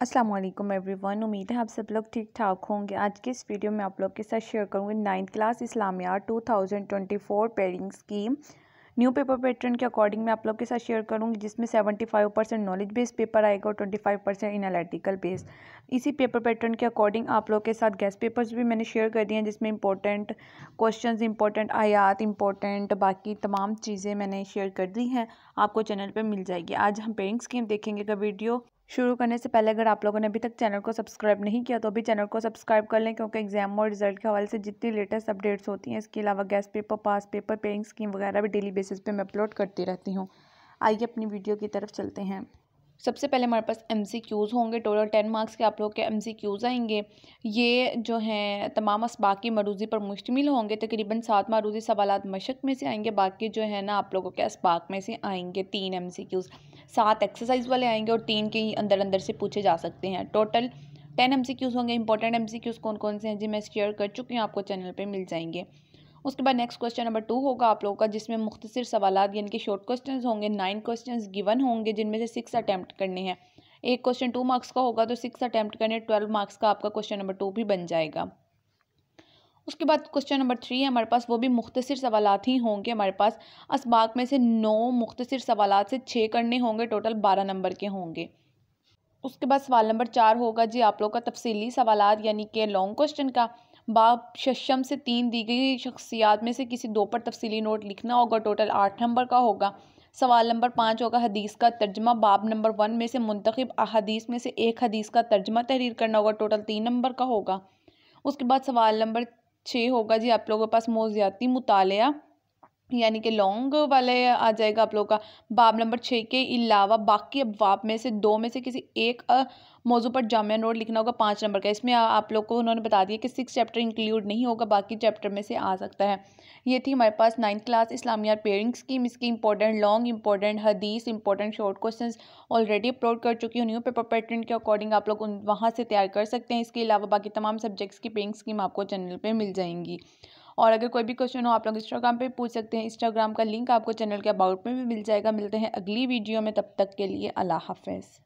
Aslam every one उम्मीद है आप सब लोग ठीक ठाक होंगे आज की इस वीडियो में आप लोग के साथ शेयर करूँगी नाइन्थ क्लास इस्लामिया 2024 pairing scheme new paper pattern के अकॉर्डिंग मैं आप लोग के साथ शेयर करूँगी जिसमें seventy five percent knowledge based paper आएगा और twenty five percent analytical based इसी पेपर पैटर्न के अकॉर्डिंग आप लोग के साथ गैस पेपर्स भी मैंने शेयर कर दिए हैं जिसमें इंपॉर्टेंट क्वेश्चन इंपॉर्टेंट आयात इंपॉर्टेंट बाकी तमाम चीज़ें मैंने शेयर कर दी हैं आपको चैनल पर मिल जाएगी आज हम पेरिंग स्कीम देखेंगे का वीडियो शुरू करने से पहले अगर आप लोगों ने अभी तक चैनल को सब्सक्राइब नहीं किया तो अभी चैनल को सब्सक्राइब कर लें क्योंकि एग्जाम और रिजल्ट के हवाले से जितनी लेटेस्ट अपडेट्स होती हैं इसके अलावा guess paper past paper pairing scheme वगैरह भी डेली बेसिस पे मैं अपलोड करती रहती हूँ आइए अपनी वीडियो की तरफ चलते हैं सबसे पहले हमारे पास एम सी क्यूज़ होंगे टोटल टेन मार्क्स के आप लोग के एम सी क्यूज़ आएंगे ये जो हैं तमाम इसबाक मरूज़ी पर मुश्तमिल होंगे तकरीबन सात मरूज़ी सवाल मशक में से आएंगे बाकी जो है ना आप लोगों के इसबाक में से आएंगे तीन एम सी क्यूज़ सात एक्सरसाइज वाले आएंगे और तीन के ही अंदर अंदर से पूछे जा सकते हैं total ten M C Qs होंगे इंपॉर्टेंट एम सी क्यूज़ कौन कौन से हैं जी मैं शेयर कर चुकी हूँ आपको चैनल पर मिल जाएंगे उसके बाद नेक्स्ट क्वेश्चन नंबर टू होगा आप लोगों का जिसमें मुख्तर सवाल यानी कि शॉर्ट क्वेश्चन होंगे नाइन क्वेश्चन गिवन होंगे जिनमें से सिक्स अटैम्प्ट करने हैं एक क्वेश्चन टू मार्क्स का होगा तो सिक्स अटैम्प्ट करने ट्वेल्व मार्क्स का आपका क्वेश्चन नंबर टू भी बन जाएगा उसके बाद क्वेश्चन नंबर थ्री है हमारे पास वो भी मुख्तर सवाल ही होंगे हमारे पास इसबाक में से नौ मुख्तर सवाल से छः करने होंगे टोटल बारह नंबर के होंगे उसके बाद सवाल नंबर चार होगा जी आप लोग का तफसीली सवाल यानी कि लॉन्ग क्वेश्चन का बाब शशम से तीन दी गई शख्सियात में से किसी दो पर तफसीली नोट लिखना होगा टोटल आठ नंबर का होगा सवाल नंबर पाँच होगा हदीस का तर्जमा बाब नंबर वन में से मुंतब अदीस में से एक हदीस का तर्जमा तहरीर करना होगा टोटल तीन नंबर का होगा उसके बाद सवाल नंबर छः होगा जी आप लोगों के पास मोजियाती मुताल यानी कि लॉन्ग वाले आ जाएगा आप लोग का बाब नंबर छः के अलावा बाकी अब बाब में से दो में से किसी एक मौजू पर जामिया नोट लिखना होगा पाँच नंबर का इसमें आप लोग को उन्होंने बता दिया कि सिक्स चैप्टर इंक्लूड नहीं होगा बाकी चैप्टर में से आ सकता है ये थी हमारे पास नाइन्थ क्लास इस्लामिया पेरिंग स्कीम इसकी इंपॉर्टेंट लॉन्ग इंपॉर्टेंट हदीस important short question already upload कर चुकी हूँ न्यू पेपर पैटर्न के अकॉर्डिंग आप लोग वहाँ से तैयार कर सकते हैं इसके अलावा बाकी तमाम सब्जेक्ट्स की पेयरिंग स्कीम आपको चैनल पर मिल जाएंगी और अगर कोई भी क्वेश्चन हो आप लोग इंस्टाग्राम पर पूछ सकते हैं इंस्टाग्राम का लिंक आपको चैनल के अबाउट में भी मिल जाएगा मिलते हैं अगली वीडियो में तब तक के लिए अल्लाह हाफिज़